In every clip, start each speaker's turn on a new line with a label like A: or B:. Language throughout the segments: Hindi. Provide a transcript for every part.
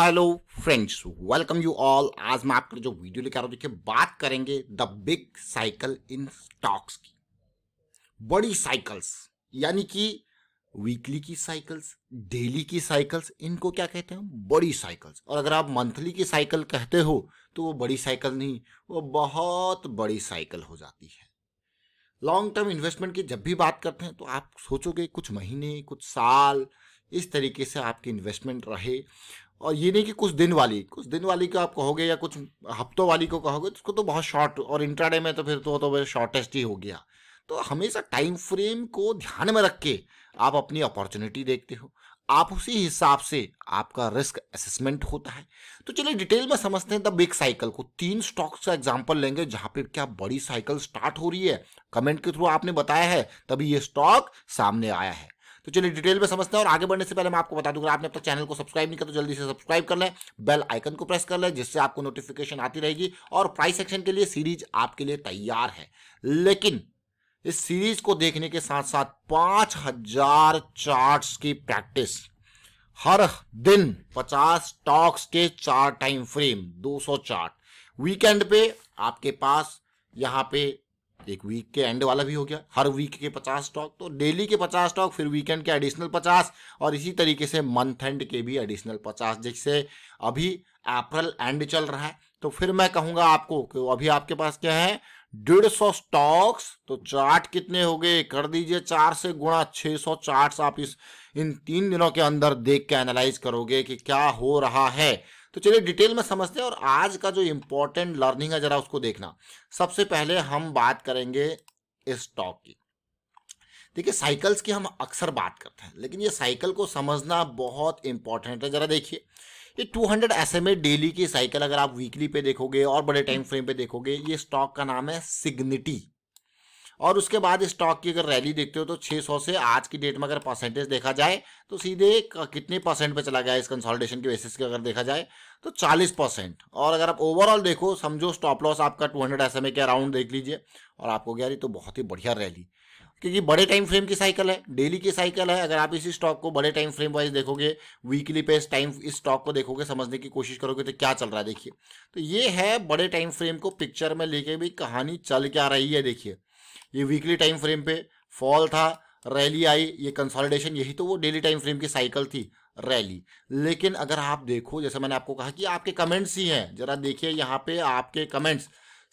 A: hello friends welcome you all आज मैं आपके जो वीडियो लेकर आ रहा हूँ देखिए बात करेंगे the big cycle in stocks की बड़ी साइकिल्स यानी कि वीकली की साइकिल्स डेली की साइकिल्स इनको क्या कहते हैं बड़ी साइकिल्स और अगर आप मंथली की साइकिल कहते हो तो वो बड़ी साइकिल नहीं वो बहुत बड़ी साइकिल हो जाती है लॉन्ग टर्म इन्वेस्टमेंट की जब भी बात करते हैं तो आप सोचोगे कुछ महीने कुछ साल इस तरीके से आपकी इन्वेस्टमेंट रहे और ये नहीं कि कुछ दिन वाली कुछ दिन वाली को आप कहोगे या कुछ हफ्तों वाली को कहोगे तो उसको तो बहुत शॉर्ट और इंट्राडे में तो फिर तो तो शॉर्टेस्ट ही हो गया तो हमेशा टाइम फ्रेम को ध्यान में रख के आप अपनी अपॉर्चुनिटी देखते हो आप उसी हिसाब से आपका रिस्क असेसमेंट होता है तो चलिए डिटेल में समझते हैं द बिग साइकिल को तीन स्टॉक्स का एग्जाम्पल लेंगे जहां पे क्या बड़ी साइकिल स्टार्ट हो रही है कमेंट के थ्रू आपने बताया है तभी ये स्टॉक सामने आया है तो चलिए डिटेल में समझते हैं और आगे बढ़ने से पहले मैं आपको बता दूंगा आपने अब तक चैनल को सब्सक्राइब नहीं किया तो जल्दी से सब्सक्राइब कर लें बेल आइकन को प्रेस कर लें जिससे आपको नोटिफिकेशन आती रहेगी और प्राइस सेक्शन के लिए सीरीज आपके लिए तैयार है लेकिन इस सीरीज को देखने के साथ साथ पांच हजार चार्ट्स की प्रैक्टिस हर दिन पचास स्टॉक्स के चार टाइम फ्रेम सौ चार्ट वीकेंड पे आपके पास यहाँ पे एक वीक के एंड वाला भी हो गया हर वीक के पचास स्टॉक तो डेली के पचास स्टॉक फिर वीकेंड के एडिशनल पचास और इसी तरीके से मंथ एंड के भी एडिशनल पचास जैसे अभी अप्रैल एंड चल रहा है तो फिर मैं कहूंगा आपको कि अभी आपके पास क्या है डेढ़ सौ स्टॉक्स तो चार्ट कितने हो गए कर दीजिए चार से गुणा छह सौ चार्ट आप इस इन तीन दिनों के अंदर देख के एनालाइज करोगे कि क्या हो रहा है तो चलिए डिटेल में समझते हैं और आज का जो इम्पोर्टेंट लर्निंग है जरा उसको देखना सबसे पहले हम बात करेंगे स्टॉक की देखिए साइकिल्स की हम अक्सर बात करते हैं लेकिन ये साइकिल को समझना बहुत इंपॉर्टेंट है जरा देखिए ये 200 हंड्रेड एस एम डेली की साइकिल अगर आप वीकली पे देखोगे और बड़े टाइम फ्रेम पे देखोगे ये स्टॉक का नाम है सिग्निटी और उसके बाद स्टॉक की अगर रैली देखते हो तो 600 से आज की डेट में अगर परसेंटेज देखा जाए तो सीधे कितने परसेंट पे चला गया इस कंसोलिडेशन के बेसिस के अगर देखा जाए तो 40 परसेंट और अगर आप ओवरऑल देखो समझो स्टॉप लॉस आपका 200 हंड्रेड एस के अराउंड देख लीजिए और आपको क्या तो बहुत ही बढ़िया रैली क्योंकि बड़े टाइम फ्रेम की साइकिल है डेली की साइकिल है अगर आप इसी स्टॉक को बड़े टाइम फ्रेम वाइज देखोगे वीकली पे इस टाइम इस स्टॉक को देखोगे समझने की कोशिश करोगे तो क्या चल रहा है देखिए तो ये है बड़े टाइम फ्रेम को पिक्चर में लेके भी कहानी चल क्या रही है देखिए ये वीकली टाइम फ्रेम पे फॉल था रैली आई ये कंसोलिडेशन यही तो वो डेली टाइम फ्रेम की साइकिल थी रैली लेकिन अगर आप देखो जैसे मैंने आपको कहा कि आपके कमेंट्स ही हैं जरा देखिए यहाँ पे आपके कमेंट्स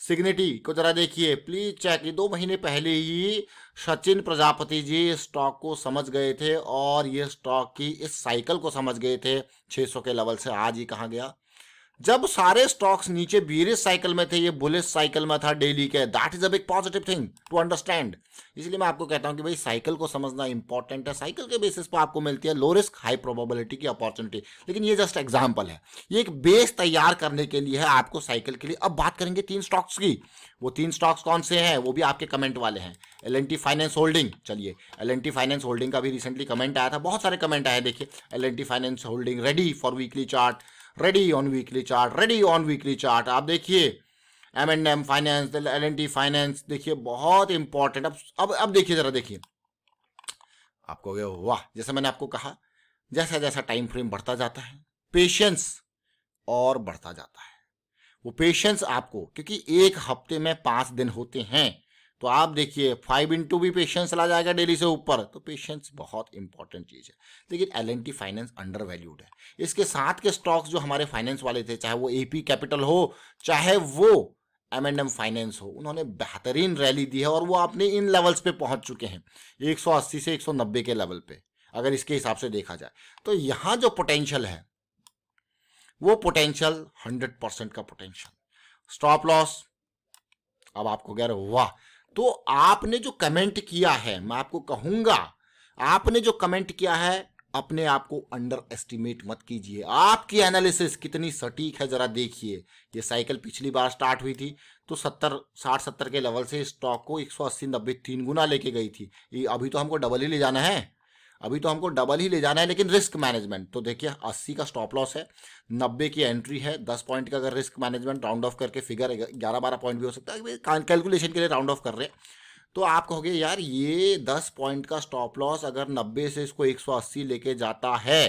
A: सिग्निटी को जरा देखिए प्लीज चेक ये दो महीने पहले ही सचिन प्रजापति जी स्टॉक को समझ गए थे और ये स्टॉक की इस साइकिल को समझ गए थे 600 के लेवल से आज ही कहा गया जब सारे स्टॉक्स नीचे बीरिस साइकिल में थे ये बुलिस साइकिल में था डेली के that is a big positive thing to understand इसलिए मैं आपको कहता हूं कि भाई साइकिल को समझना इंपॉर्टेंट है साइकिल के बेसिस पर आपको मिलती है लो रिस्क हाई प्रोबेबिलिटी की अपॉर्चुनिटी लेकिन ये जस्ट एग्जाम्पल है ये एक बेस तैयार करने के लिए है आपको साइकिल के लिए अब बात करेंगे तीन स्टॉक्स की वो तीन स्टॉक्स कौन से हैं वो भी आपके कमेंट वाले हैं एल फाइनेंस होल्डिंग चलिए एल फाइनेंस होल्डिंग का भी रिसेंटली कमेंट आया था बहुत सारे कमेंट आए देखिए L finance holding ready for weekly chart ready on weekly chart ready on weekly chart आप देखिए M and M finance L N T finance देखिए बहुत इंपॉर्टेंट अब अब अब देखिए जरा देखिए आपको वाह जैसे मैंने आपको कहा जैसा जैसा टाइम फ्रेम बढ़ता जाता है पेशेंस और बढ़ता जाता है वो पेशेंस आपको क्योंकि एक हफ्ते में पांच दिन होते हैं तो आप देखिए फाइव इंटू भी पेशेंस चला जाएगा डेली से ऊपर तो पेशेंस बहुत इंपॉर्टेंट चीज़ है लेकिन एल फाइनेंस अंडर वैल्यूड है इसके साथ के स्टॉक्स जो हमारे फाइनेंस वाले थे चाहे वो एपी कैपिटल हो चाहे वो एम एंड एम फाइनेंस हो उन्होंने बेहतरीन रैली दी है और वो अपने इन लेवल्स पे पहुंच चुके हैं 180 से 190 के लेवल पे अगर इसके हिसाब से देखा जाए तो यहाँ जो पोटेंशियल है वो पोटेंशियल 100 परसेंट का पोटेंशियल स्टॉप लॉस अब आपको कह रहे वाह तो आपने जो कमेंट किया है मैं आपको कहूंगा आपने जो कमेंट किया है अपने आप को अंडर एस्टिमेट मत कीजिए आपकी एनालिसिस कितनी सटीक है जरा देखिए ये साइकिल पिछली बार स्टार्ट हुई थी तो सत्तर साठ सत्तर के लेवल से स्टॉक को एक सौ अस्सी नब्बे तीन गुना लेके गई थी अभी तो हमको डबल ही ले जाना है अभी तो हमको डबल ही ले जाना है लेकिन रिस्क मैनेजमेंट तो देखिए 80 का स्टॉप लॉस है 90 की एंट्री है 10 पॉइंट का अगर रिस्क मैनेजमेंट राउंड ऑफ करके फिगर 11 12 पॉइंट भी हो सकता है कैलकुलेशन के लिए राउंड ऑफ कर रहे हैं तो आप कहोगे यार ये 10 पॉइंट का स्टॉप लॉस अगर 90 से इसको 180 लेके जाता है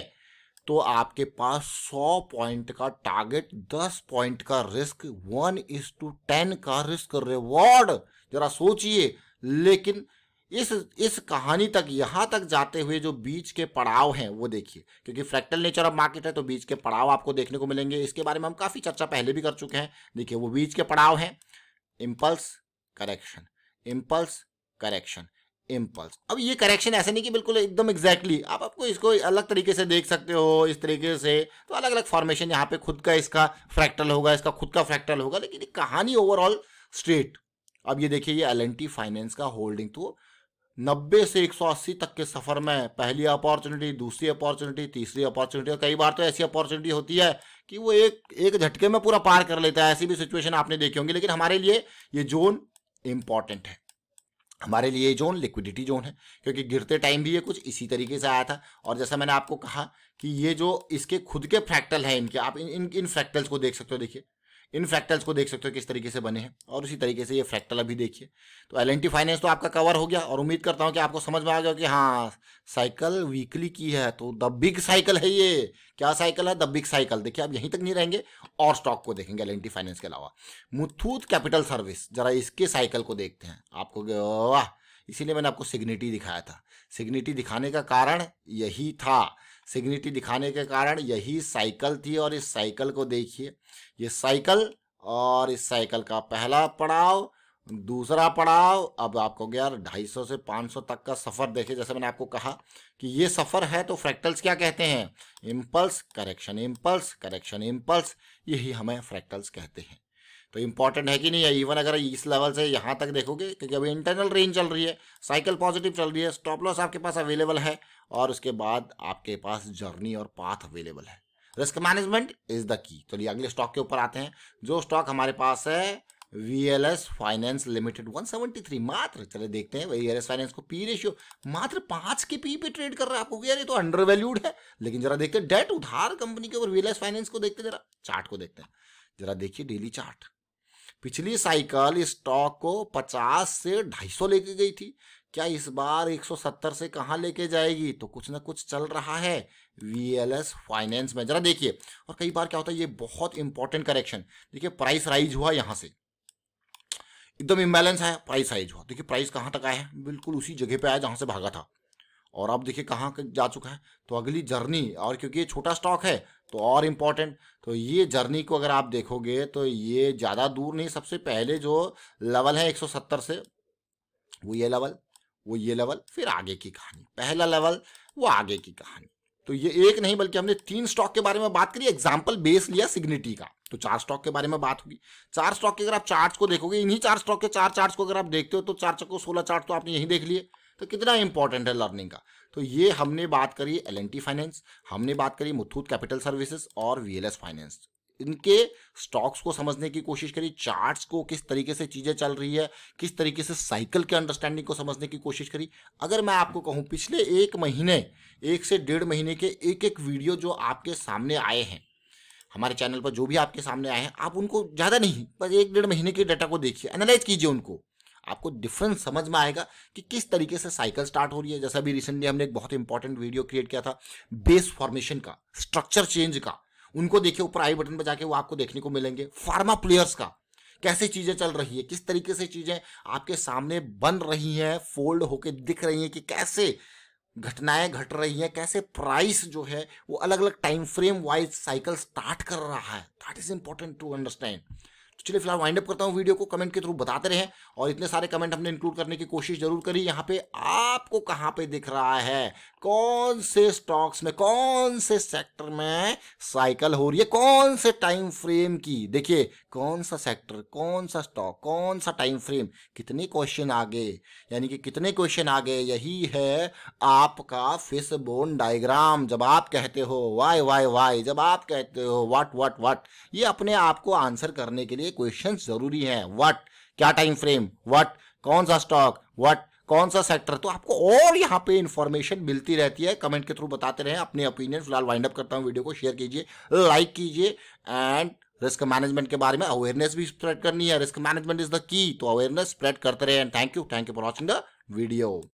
A: तो आपके पास 100 पॉइंट का टारगेट 10 पॉइंट का risk one is two ten का रिस्क रिवॉर्ड जरा सोचिए लेकिन इस इस कहानी तक यहाँ तक जाते हुए जो बीच के पड़ाव हैं वो देखिए क्योंकि फ्रैक्टल नेचर ऑफ मार्केट है तो बीच के पड़ाव आपको देखने को मिलेंगे इसके बारे में हम काफ़ी चर्चा पहले भी कर चुके हैं देखिए वो बीच के पड़ाव हैं impulse correction impulse correction impulse अब ये करेक्शन ऐसे नहीं कि बिल्कुल एकदम एग्जैक्टली exactly, आप आपको इसको अलग तरीके से देख सकते हो इस तरीके से तो अलग अलग फॉर्मेशन यहाँ पे खुद का इसका फ्रैक्टल होगा इसका खुद का फ्रैक्टल होगा लेकिन कहानी ओवरऑल स्ट्रेट अब ये देखिए ये एल फाइनेंस का होल्डिंग तो नब्बे से अस्सी तक के सफर में पहली अपॉर्चुनिटी दूसरी अपॉर्चुनिटी तीसरी अपॉर्चुनिटी और कई बार तो ऐसी अपॉर्चुनिटी होती है कि वो एक एक झटके में पूरा पार कर लेता है ऐसी भी सिचुएशन आपने देखी होंगी लेकिन हमारे लिए ये जोन इंपॉर्टेंट है हमारे लिए ये जोन लिक्विडिटी जोन है क्योंकि गिरते टाइम भी ये कुछ इसी तरीके से आया था और जैसा मैंने आपको कहा कि ये जो इसके खुद के फ्रैक्टल हैं इनके आप इन इन, इन फ्रैक्टल्स को देख सकते हो देखिए इन फ्रैक्टल्स को देख सकते हो किस तरीके से बने हैं और उसी तरीके से ये फ्रैक्टल अभी देखिए तो एल एन टी फाइनेंस तो आपका कवर हो गया और उम्मीद करता हूँ कि आपको समझ में आ गया कि हाँ साइकिल वीकली की है तो द बिग साइकिल है ये क्या साइकिल है द बिग साइकिल देखिए आप यहीं तक नहीं रहेंगे और स्टॉक को देखेंगे एल एन टी फाइनेंस के अलावा मुथूत कैपिटल सर्विस जरा इसके साइकिल को देखते हैं आपको वाह इसीलिए मैंने आपको सिग्निटी दिखाया था सिग्निटी दिखाने का कारण यही था सिग्निटी दिखाने के कारण यही साइकिल थी और इस साइकिल को देखिए ये साइकिल और इस साइकिल का पहला पड़ाव दूसरा पड़ाव अब आपको गया सौ से पाँच सौ तक का सफ़र देखिए जैसे मैंने आपको कहा कि ये सफ़र है तो फ्रैक्टल्स क्या कहते हैं impulse correction impulse correction impulse यही हमें फ्रैक्टल्स कहते हैं तो इंपॉर्टेंट है कि नहीं है इवन अगर इस लेवल से यहाँ तक देखोगे क्योंकि अभी इंटरनल रेंज चल रही है साइकिल पॉजिटिव चल रही है स्टॉप लॉस आपके पास अवेलेबल है और उसके बाद आपके पास जर्नी और पाथ अवेलेबल है risk management is the key चलिए अगले स्टॉक के ऊपर आते हैं जो स्टॉक हमारे पास है V L S finance limited 173 मात्र चले देखते हैं वी एल एस फाइनेंस को पी रेशियो मात्र पांच के पी पे ट्रेड कर रहा है आपको यार ये तो अंडर वैल्यूड है लेकिन जरा देखते हैं डेट उधार कंपनी के ऊपर वी एल एस फाइनेंस को देखते हैं जरा चार्ट को देखते हैं जरा देखिए डेली चार्ट पिछली साइकिल स्टॉक को 50 से 250 लेके गई थी क्या इस बार 170 से कहाँ लेके जाएगी तो कुछ ना कुछ चल रहा है वी एल एस फाइनेंस में जरा देखिए और कई बार क्या होता है ये बहुत इंपॉर्टेंट करेक्शन देखिए प्राइस राइज हुआ यहाँ से एकदम इम्बैलेंस है प्राइस राइज हुआ देखिए प्राइस कहाँ तक आया है बिल्कुल उसी जगह पे आया जहाँ से भागा था और अब देखिए कहाँ जा चुका है तो अगली जर्नी और क्योंकि ये छोटा स्टॉक है तो और इम्पॉर्टेंट तो ये जर्नी को अगर आप देखोगे तो ये ज़्यादा दूर नहीं सबसे पहले जो लेवल है 170 से वो ये लेवल वो ये लेवल फिर आगे की कहानी पहला लेवल वो आगे की कहानी तो ये एक नहीं बल्कि हमने तीन स्टॉक के बारे में बात करी एग्जाम्पल बेस लिया सिग्निटी का तो चार स्टॉक के बारे में बात होगी चार स्टॉक के अगर आप चार्ट को देखोगे इन्हीं चार स्टॉक के चार चार्ट को अगर आप देखते हो तो चार चक्को सोलह चार्ट तो आपने यही देख लिया तो कितना इंपॉर्टेंट है लर्निंग का तो ये हमने बात करी एल फाइनेंस हमने बात करी मुथूत कैपिटल सर्विसेज और वी फाइनेंस इनके स्टॉक्स को समझने की कोशिश करी चार्ट्स को किस तरीके से चीज़ें चल रही है किस तरीके से साइकिल के अंडरस्टैंडिंग को समझने की कोशिश करी अगर मैं आपको कहूँ पिछले एक महीने एक से डेढ़ महीने के एक एक वीडियो जो आपके सामने आए हैं हमारे चैनल पर जो भी आपके सामने आए हैं आप उनको ज़्यादा नहीं बस एक डेढ़ महीने के डाटा को देखिए एनालाइज कीजिए उनको आपको डिफरेंस समझ में आएगा कि किस तरीके से साइकिल स्टार्ट हो रही है जैसा भी रिसेंटली हमने एक बहुत इंपॉर्टेंट वीडियो क्रिएट किया था बेस फॉर्मेशन का स्ट्रक्चर चेंज का उनको देखिए ऊपर आई बटन पर जाके वो आपको देखने को मिलेंगे फार्मा प्लेयर्स का कैसे चीजें चल रही है किस तरीके से चीजें आपके सामने बन रही हैं फोल्ड होके दिख रही हैं कि कैसे घटनाएं घट रही हैं कैसे प्राइस जो है वो अलग अलग time frame wise cycle start कर रहा है that is important to understand चलिए फिलहाल वाइंड अप करता हूँ वीडियो को कमेंट के थ्रू बताते रहे और इतने सारे कमेंट हमने इंक्लूड करने की कोशिश जरूर करी यहाँ पे आपको कहाँ पे दिख रहा है कौन से स्टॉक्स में कौन से सेक्टर में साइकिल हो रही है कौन से टाइम फ्रेम की देखिए कौन सा सेक्टर कौन सा स्टॉक कौन सा टाइम फ्रेम कितने क्वेश्चन आगे यानी कि कितने क्वेश्चन आगे यही है आपका फिस बोन डायग्राम जब आप कहते हो वाई वाई वाई जब आप कहते हो वट वट वट ये अपने आप को आंसर करने के लिए क्वेश्चन जरूरी है वट क्या टाइम फ्रेम वट कौन सा स्टॉक वट कौन सा सेक्टर तो आपको और यहाँ पे इन्फॉर्मेशन मिलती रहती है कमेंट के थ्रू बताते रहें अपने ओपिनियन फिलहाल वाइंड अप करता हूँ वीडियो को शेयर कीजिए लाइक कीजिए एंड रिस्क मैनेजमेंट के बारे में अवेयरनेस भी स्प्रेड करनी है रिस्क मैनेजमेंट इज द की तो अवेयरनेस स्प्रेड करते रहे thank you thank you for watching the video